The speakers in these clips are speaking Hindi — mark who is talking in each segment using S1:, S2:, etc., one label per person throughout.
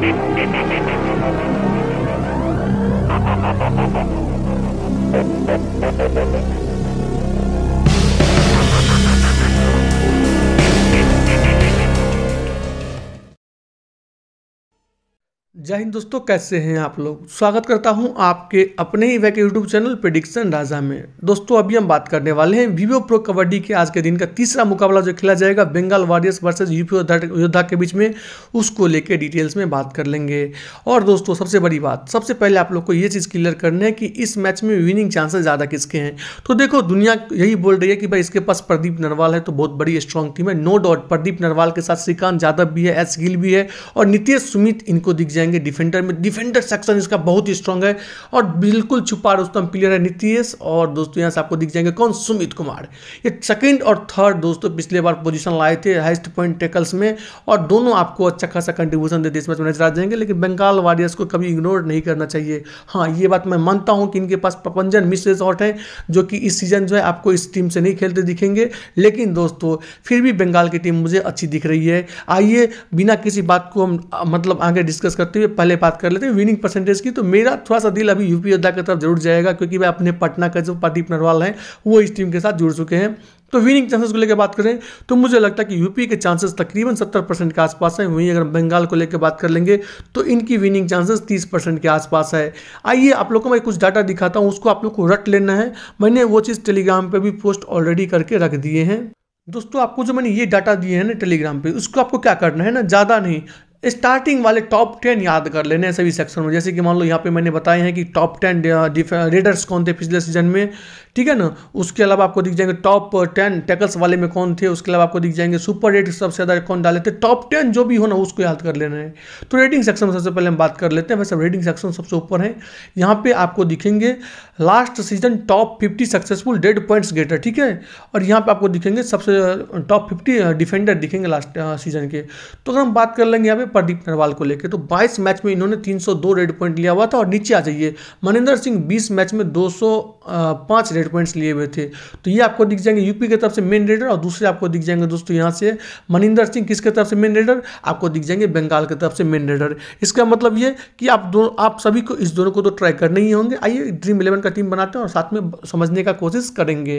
S1: Thank you. जय हिंद दोस्तों कैसे हैं आप लोग स्वागत करता हूं आपके अपने ही वैक यूट्यूब चैनल प्रिडिक्शन राजा में दोस्तों अभी हम बात करने वाले हैं वीवो प्रो कबड्डी के आज के दिन का तीसरा मुकाबला जो खेला जाएगा बंगाल वॉरियर्स वर्सेज यूपी योद्धा के बीच में उसको लेके डिटेल्स में बात कर लेंगे और दोस्तों सबसे बड़ी बात सबसे पहले आप लोग को ये चीज़ क्लियर करना है कि इस मैच में विनिंग चांसेस ज़्यादा किसके हैं तो देखो दुनिया यही बोल रही है कि भाई इसके पास प्रदीप नरवाल है तो बहुत बड़ी स्ट्रॉन्ग टीम है नो डाउट प्रदीप नरवाल के साथ श्रीकांत यादव भी है एस गिल भी है और नितेश सुमित इनको दिख जाएंगे जाएंगे डिफेंडर में डिफेंडर सेक्शन इसका बहुत ही स्ट्रांग है और बिल्कुल छुपा दोस्तों प्लेयर है नीतीश और दोस्तों यहाँ से आपको दिख जाएंगे कौन सुमित कुमार ये सेकेंड और थर्ड दोस्तों पिछले बार पोजिशन लाए थे हाइस्ट पॉइंट टेकल्स में और दोनों आपको अच्छा खासा कंट्रीब्यूशन देते इस मैच में नजर आ जाएंगे लेकिन बंगाल वॉरियर्स को कभी इग्नोर नहीं करना चाहिए हाँ ये बात मैं मानता हूँ कि इनके पास पपंजन मिश्र शॉट है जो कि इस सीजन जो है आपको इस टीम से नहीं खेलते दिखेंगे लेकिन दोस्तों फिर भी बंगाल की टीम मुझे अच्छी दिख रही है आइए बिना किसी बात को हम मतलब आगे डिस्कस करते हुए पहले बात कर लेते हैं विनिंग परसेंटेज की तो मेरा थोड़ा सा दिल अभी यूपी योद्धा की तरफ जरूर जाएगा क्योंकि मैं अपने पटना का जो प्रदीप नरवाल हैं वो इस टीम के साथ जुड़ चुके हैं तो विनिंग चांसेस को लेकर बात करें तो मुझे लगता है कि यूपी के चांसेस तकरीबन 70 परसेंट के आसपास हैं वहीं अगर बंगाल को लेकर बात कर लेंगे तो इनकी विनिंग चांसेस 30 परसेंट के आसपास है आइए आप लोग को मैं कुछ डाटा दिखाता हूँ उसको आप लोग को रट लेना है मैंने वो चीज़ टेलीग्राम पर भी पोस्ट ऑलरेडी करके रख दिए हैं दोस्तों आपको जो मैंने ये डाटा दिए हैं ना टेलीग्राम पे उसको आपको क्या करना है ना ज़्यादा नहीं स्टार्टिंग वाले टॉप टेन याद कर लेने सभी सेक्शन में जैसे कि मान लो यहाँ पे मैंने बताए है कि टॉप टेन रीडर्स कौन थे पिछले सीजन में ठीक है ना उसके अलावा आपको दिख जाएंगे टॉप टेन टैकल्स वाले में कौन थे उसके अलावा आपको दिख जाएंगे सुपर रेट सबसे ज़्यादा कौन डाले थे टॉप टेन जो भी हो ना उसको याद कर लेना है तो रेटिंग सेक्शन सबसे पहले हम बात कर लेते हैं वैसे रेटिंग सेक्शन सबसे ऊपर है यहाँ पे आपको दिखेंगे last season top fifty successful raid points getter ठीक है और यहाँ पे आपको दिखेंगे सबसे टॉप फिफ्टी डिफेंडर दिखेंगे लास्ट सीजन uh, के तो अगर हम बात कर लेंगे यहाँ पे प्रदीप नरवाल को लेकर तो बाईस मैच में इन्होंने तीन रेड पॉइंट लिया हुआ था और नीचे आ जाइए मनिंदर सिंह बीस मैच में दो पाँच रेड पॉइंट्स लिए हुए थे तो ये आपको दिख जाएंगे यूपी की तरफ से मेन रेडर और दूसरे आपको दिख जाएंगे दोस्तों यहाँ से मनिंदर सिंह किसके तरफ से मेन रेडर आपको दिख जाएंगे बंगाल की तरफ से मेन रेडर इसका मतलब ये कि आप दोनों आप सभी को इस दोनों को तो ट्राई करने ही होंगे आइए ड्रीम इलेवन का टीम बनाते हैं और साथ में समझने का कोशिश करेंगे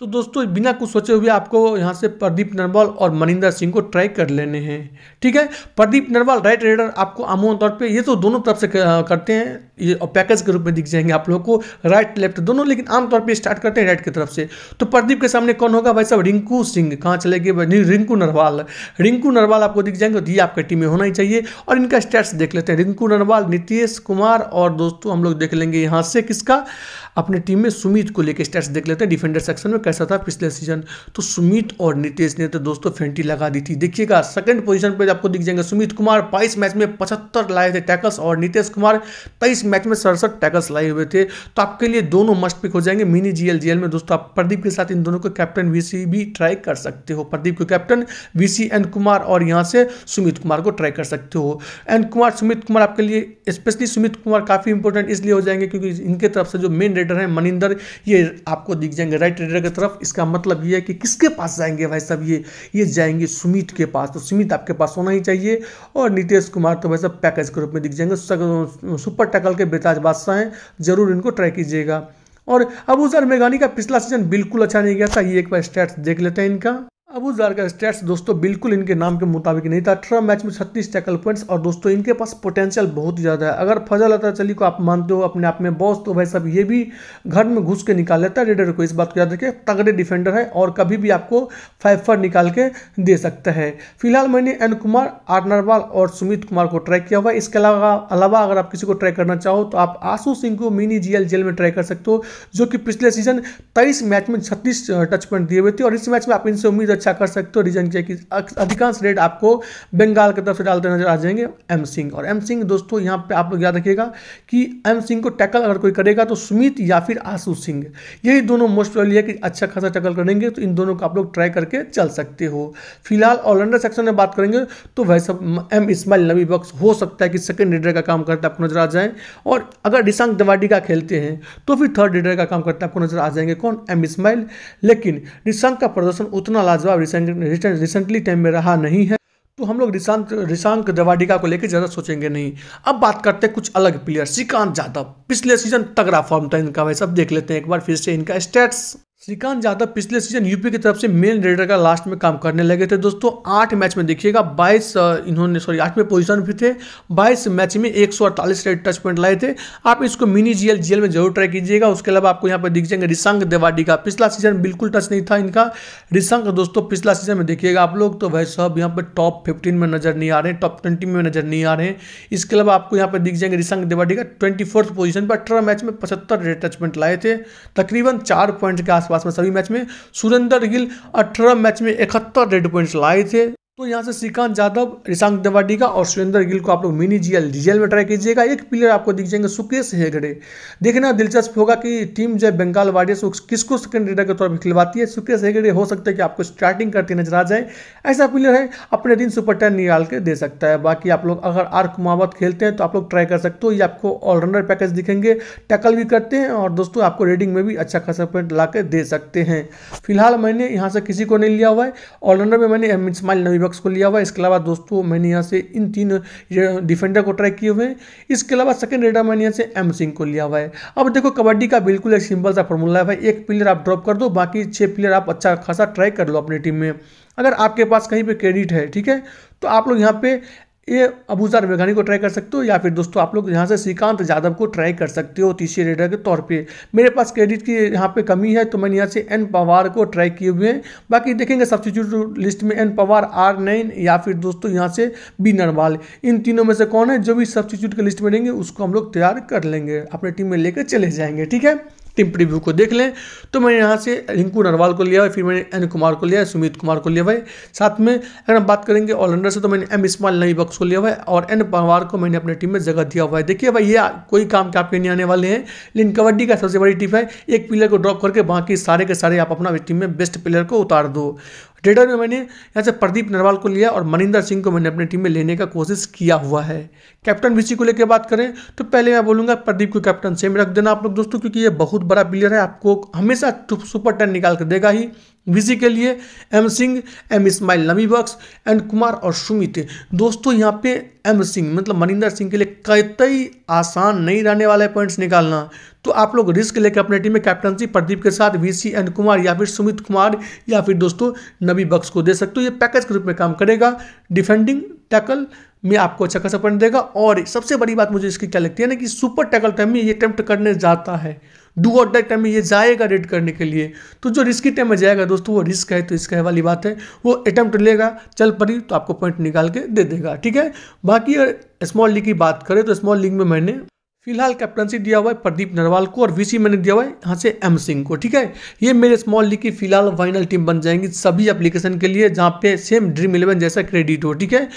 S1: तो दोस्तों बिना कुछ सोचे हुए आपको यहाँ से प्रदीप नरवाल और मनिंदर सिंह को ट्राई कर लेने हैं ठीक है प्रदीप नरवाल राइट रेडर आपको आमूम तौर पे ये तो दोनों तरफ से करते हैं ये पैकेज के रूप में दिख जाएंगे आप लोगों को राइट लेफ्ट दोनों लेकिन आमतौर पर स्टार्ट करते हैं राइट की तरफ से तो प्रदीप के सामने कौन होगा भाई साहब रिंकू सिंह कहाँ चले गए रिंकू नरवाल रिंकू नरवाल आपको दिख जाएंगे तो ये आपकी टीम में होना ही चाहिए और इनका स्टेट्स देख लेते हैं रिंकू नरवाल नीतीश कुमार और दोस्तों हम लोग देख लेंगे यहाँ से किसका अपने टीम में सुमित को लेकर स्टैट्स देख लेते हैं डिफेंडर सेक्शन में कैसा था पिछले सीजन तो सुमित और नितेश ने तो दोस्तों फेंटी लगा दी थी देखिएगा सेकंड पोजीशन पर आपको दिख जाएंगे सुमित कुमार बाईस मैच में पचहत्तर लाए थे टैकल्स और नितेश कुमार तेईस मैच में सड़सठ टैकल्स लाए हुए थे तो आपके लिए दोनों मस्ट पिक हो जाएंगे मिनी जीएल जीएल में दोस्तों आप प्रदीप के साथ इन दोनों को कैप्टन वीसी भी ट्राई कर सकते हो प्रदीप को कैप्टन वीसी एन कुमार और यहाँ से सुमित कुमार को ट्राई कर सकते हो एन कुमार सुमित कुमार आपके लिए स्पेशली सुमित कुमार काफ़ी इंपोर्टेंट इसलिए हो जाएंगे क्योंकि इनके तरफ से जो मेन रेट ट्रेडर हैं मनिंदर ये आपको दिख जाएंगे राइट ट्रेडर की तरफ इसका मतलब ये है कि किसके पास जाएंगे भाई साहब ये ये जाएंगे सुमित के पास तो सुमित आपके पास होना ही चाहिए और नीतीश कुमार तो भाई साहब पैकेज के रूप में दिख जाएंगे सुपर टैकल के बेताज बादशाह हैं जरूर इनको ट्राई कीजिएगा और अब उस मेघानी का पिछला सीजन बिल्कुल अच्छा नहीं गया था ये एक बार स्टैट्स देख लेते हैं इनका अबू जार का स्टेट्स दोस्तों बिल्कुल इनके नाम के मुताबिक नहीं था अठारह मैच में छत्तीस टैकल पॉइंट्स और दोस्तों इनके पास पोटेंशियल बहुत ज़्यादा है अगर फजल अतः चली को आप मानते हो अपने आप में बॉस तो भाई साहब ये भी घर में घुस के निकाल लेता है रेडर को इस बात को याद रखिए तगड़े डिफेंडर है और कभी भी आपको फाइफर निकाल के दे सकता है फिलहाल मैंने एन कुमार आर नरवाल और सुमित कुमार को ट्राई किया हुआ इसके अलावा अलावा अगर आप किसी को ट्राई करना चाहो तो आप आशू सिंह को मिनी जी जेल में ट्राई कर सकते हो जो कि पिछले सीजन तेईस मैच में छत्तीस टच पॉइंट दिए हुए थे और इस मैच में आप इनसे उम्मीद अच्छा कर सकते हो रीजन क्या कि अधिकांश रेट आपको बंगाल की तरफ से डालते नजर आ जाएंगे एम सिंह और एम सिंह दोस्तों यहाँ पे आप लोग याद रखिएगा कि एम सिंह को टैकल अगर कोई करेगा तो सुमित या फिर आशु सिंह यही दोनों मोस्ट प्रॉब्ली है कि अच्छा खासा टैकल करेंगे तो इन दोनों को आप लोग ट्राई करके चल सकते हो फिलहाल ऑलराउंडर सेक्शन में बात करेंगे तो भाई सब एम इसमाइल नबी बक्स हो सकता है कि सेकेंड रीडर का काम करते आपको नजर आ जाए और अगर डिसांग दवाडी का खेलते हैं तो फिर थर्ड रीडर का काम करते आपको नजर आ जाएंगे कौन एम इसमाइल लेकिन डिसांग का प्रदर्शन उतना लाजवाब जवाब रिसेंटली टाइम में रहा नहीं है तो हम लोग रिशांत रिशांक जवाडिका को लेकर ज़्यादा सोचेंगे नहीं अब बात करते हैं कुछ अलग प्लेयर श्रीकांत यादव पिछले सीजन तगड़ा फॉर्म था इनका वैसे अब देख लेते हैं एक बार फिर से इनका स्टेट्स श्रीकांत यादव पिछले सीजन यूपी की तरफ से मेन रेडर का लास्ट में काम करने लगे थे दोस्तों आठ मैच में देखिएगा बाईस इन्होंने सॉरी आठ में पोजीशन भी थे बाईस मैच में एक सौ अड़तालीस रेड टच पॉइंट लाए थे आप इसको मिनी जीएल जीएल में जरूर ट्राई कीजिएगा उसके अलावा आपको यहाँ पर दिख जाएंगे रिसंग देवाडी का पिछला सीजन बिल्कुल टच नहीं था इनका रिसंग दोस्तों पिछला सीजन में देखिएगा आप लोग तो भाई साहब यहाँ पर टॉप फिफ्टीन में नजर नहीं आ रहे हैं टॉप ट्वेंटी में नजर नहीं आ रहे हैं इसके अलावा आपको यहाँ पर दिख जाएंगे रिसंग देवाडी का ट्वेंटी पोजीशन पर अठारह मैच में पचहत्तर रेड टच पॉइंट लाए थे तकरीबन चार पॉइंट के आस आसपास में सभी मैच में सुरेंद्र गिल अठारह मैच में इकहत्तर रेड पॉइंट्स लाए थे तो यहाँ से श्रीकांत यादव रिशांक देवाडी का और सुरेंद्र गिल को आप लोग मिनी जीएल डीजीएल में ट्राई कीजिएगा एक प्लेयर आपको दिख जाएंगे सुकेश हेगड़े देखना दिलचस्प होगा कि टीम जो बंगाल वारियर्स को किसको सेकेंड रेडर के तौर पर खिलवाती है सुकेश हेगड़े हो सकता है कि आपको स्टार्टिंग करते नजर आ जाए ऐसा प्लेयर है अपने दिन सुपर टेन निकाल के दे सकता है बाकी आप लोग अगर आर कुमावत खेलते हैं तो आप लोग ट्राई कर सकते हो ये आपको ऑलराउंडर पैकेज दिखेंगे टैकल भी करते हैं और दोस्तों आपको रेडिंग में भी अच्छा खासा पॉइंट ला दे सकते हैं फिलहाल मैंने यहाँ से किसी को नहीं लिया हुआ है ऑलराउंडर में मैंने मिसमाइल नवी प्रोडक्ट्स को लिया हुआ इसके अलावा दोस्तों मैंने यहाँ से इन तीन डिफेंडर को ट्रैक किए हुए हैं इसके अलावा सेकंड रेडर मैंने यहाँ से एम सिंह को लिया हुआ है अब देखो कबड्डी का बिल्कुल एक सिंपल सा फॉर्मूला है भाई एक प्लेयर आप ड्रॉप कर दो बाकी छः प्लेयर आप अच्छा खासा ट्राई कर लो अपनी टीम में अगर आपके पास कहीं पर क्रेडिट है ठीक है तो आप लोग यहाँ पे ये अबूजार रवेघानी को ट्राई कर सकते हो या फिर दोस्तों आप लोग यहाँ से श्रीकांत यादव को ट्राई कर सकते हो तीसरे रेडर के तौर पे मेरे पास क्रेडिट की यहाँ पे कमी है तो मैंने यहाँ से एन पवार को ट्राई किए हुए हैं बाकी देखेंगे सब्सिट्यूट लिस्ट में एन पवार आर नाइन या फिर दोस्तों यहाँ से बी नरवाल इन तीनों में से कौन है जो भी सब्सिट्यूट के लिस्ट में रहेंगे उसको हम लोग तैयार कर लेंगे अपने टीम में लेकर चले जाएंगे ठीक है टीम प्रीव्यू को देख लें तो मैंने यहाँ से रिंकू नरवाल को लिया फिर मैंने एन कुमार को लिया सुमित कुमार को लिया भाई साथ में अगर हम बात करेंगे ऑलराउंडर से तो मैंने एम इस्माइल नई बक्स को लिया हुआ है और एन पवार को मैंने अपने टीम में जगह दिया हुआ है देखिए भाई ये कोई काम के आपके नहीं आने वाले हैं लेकिन कबड्डी का सबसे बड़ी टिप है एक प्लेयर को ड्रॉप करके बाकी सारे के सारे आप अपना टीम में बेस्ट प्लेयर को उतार दो ट्रेडर में मैंने यहाँ से प्रदीप नरवाल को लिया और मनिंदर सिंह को मैंने अपनी टीम में लेने का कोशिश किया हुआ है कैप्टन विसी को लेकर बात करें तो पहले मैं बोलूँगा प्रदीप को कैप्टन सेम रख देना आप लोग दोस्तों क्योंकि ये बहुत बड़ा प्लेयर है आपको हमेशा सुपर टेन निकाल कर देगा ही विजी के लिए एम सिंह एम इस्माइल नमी बक्स एंड कुमार और सुमित दोस्तों यहाँ पे एम सिंह मतलब मनिंदर सिंह के लिए कतई आसान नहीं रहने वाले पॉइंट्स निकालना तो आप लोग रिस्क लेकर अपने टीम में कैप्टनसी प्रदीप के साथ वीसी एंड कुमार या फिर सुमित कुमार या फिर दोस्तों नबी बक्स को दे सकते हो ये पैकेज के रूप में काम करेगा डिफेंडिंग टैकल में आपको अच्छा खासा पॉइंट देगा और सबसे बड़ी बात मुझे इसकी क्या लगती है ना कि सुपर टैकल टाइम में ये अटैम्प्ट करने जाता है डू और डेट टाइम में ये जाएगा रेड करने के लिए तो जो रिस्की टाइम में जाएगा दोस्तों वो रिस्क है तो इसका है वाली बात है वो अटैम्प्ट लेगा चल पड़ी तो आपको पॉइंट निकाल के दे देगा ठीक है बाकी अगर स्मॉल लीग की बात करें तो स्मॉल लीग में मैंने फिलहाल कैप्टनसी दिया हुआ है प्रदीप नरवाल को और वीसी मैंने दिया हुआ है यहाँ से एम सिंह को ठीक है ये मेरे स्मॉल लीग की फिलहाल फाइनल टीम बन जाएंगी सभी एप्लीकेशन के लिए जहाँ पे सेम ड्रीम इलेवन जैसा क्रेडिट हो ठीक है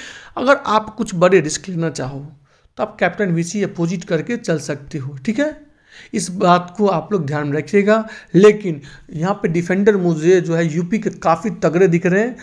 S1: अगर आप कुछ बड़े रिस्क लेना चाहो तो आप कैप्टन वीसी अपोजिट करके चल सकते हो ठीक है इस बात को आप लोग ध्यान में रखिएगा लेकिन यहाँ पे डिफेंडर मुझे जो है यूपी के काफ़ी तगड़े दिख रहे हैं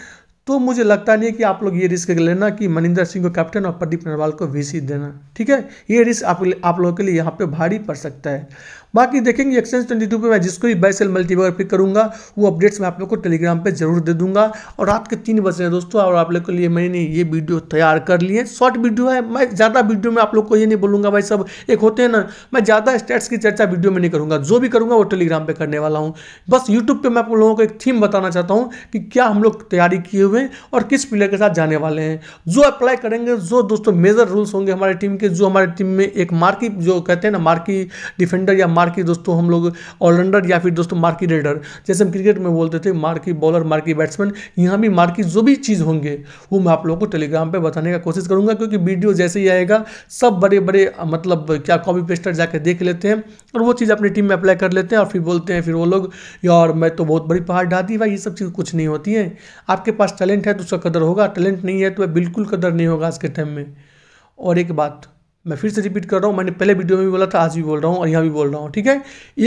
S1: तो मुझे लगता नहीं है कि आप लोग ये रिस्क लेना कि मनिंदर सिंह को कैप्टन और प्रदीप नरवाल को वीसी देना ठीक है ये रिस्क आप आप लोगों के लिए यहाँ पे भारी पड़ सकता है बाकी देखेंगे एक्सचेंज ट्वेंटी टू पर मैं जिसको भी बाय सेल मल्टीवर पिक करूँगा वो अपडेट्स मैं आप लोग को टेलीग्राम पर जरूर दे दूंगा और रात के तीन बज रहे हैं दोस्तों और आप लोग के लिए मैंने ये वीडियो तैयार कर लिए शॉर्ट वीडियो है मैं ज़्यादा वीडियो में आप लोग को ये नहीं बोलूँगा भाई सब एक होते हैं ना मैं ज़्यादा स्टेट्स की चर्चा वीडियो में नहीं करूँगा जो भी करूँगा वो टेलीग्राम पर करने वाला हूँ बस यूट्यूब पर मैं आप लोगों को एक थीम बताना चाहता हूँ कि क्या हम लोग तैयारी किए हुए हैं और किस प्लेयर के साथ जाने वाले हैं जो अप्लाई करेंगे जो दोस्तों मेजर रूल्स होंगे हमारी टीम के जो हमारी टीम में एक मार्की जो कहते हैं ना मार्की डिफेंडर या मार्की दोस्तों हम लोग ऑलराउंडर या फिर दोस्तों मार्की रेडर जैसे हम क्रिकेट में बोलते थे मार्की बॉलर मार्की बैट्समैन यहाँ भी मार्की जो भी चीज़ होंगे वो मैं आप लोगों को टेलीग्राम पर बताने का कोशिश करूँगा क्योंकि वीडियो जैसे ही आएगा सब बड़े बड़े मतलब क्या कॉपी पेस्टर जाकर देख लेते हैं और वो चीज़ अपनी टीम में अप्लाई कर लेते हैं और फिर बोलते हैं फिर वो लोग यार मैं तो बहुत बड़ी पहाड़ ढा दी भाई ये सब चीज़ कुछ नहीं होती है आपके पास टैलेंट है तो उसका कदर होगा टैलेंट नहीं है तो बिल्कुल कदर नहीं होगा आज के टाइम में और एक बात मैं फिर से रिपीट कर रहा हूँ मैंने पहले वीडियो में भी बोला था आज भी बोल रहा हूँ और यहाँ भी बोल रहा हूँ ठीक है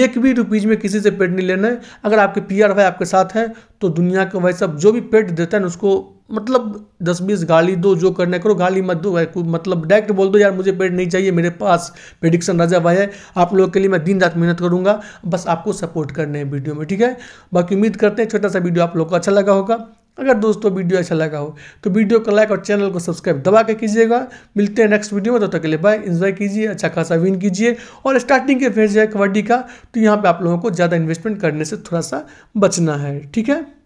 S1: एक भी रुपीज़ में किसी से पेड नहीं लेना है अगर आपके पी आर भाई आपके साथ है तो दुनिया के भाई सब जो भी पेड देता है ना उसको मतलब दस बीस गाली दो जो करने करो गाली मत दो मतलब डायरेक्ट बोल दो यार मुझे पेड नहीं चाहिए मेरे पास प्रेडिक्शन राजा भाई है आप लोगों के लिए मैं दिन रात मेहनत करूँगा बस आपको सपोर्ट करने हैं वीडियो में ठीक है बाकी उम्मीद करते हैं छोटा सा वीडियो आप लोग को अच्छा लगा होगा अगर दोस्तों वीडियो अच्छा लगा हो तो वीडियो को लाइक और चैनल को सब्सक्राइब दबा के कीजिएगा मिलते हैं नेक्स्ट वीडियो में तब तो तक के लिए बाय इन्जॉय कीजिए अच्छा खासा विन कीजिए और स्टार्टिंग के फेज है कबड्डी का तो यहाँ पे आप लोगों को ज़्यादा इन्वेस्टमेंट करने से थोड़ा सा बचना है ठीक है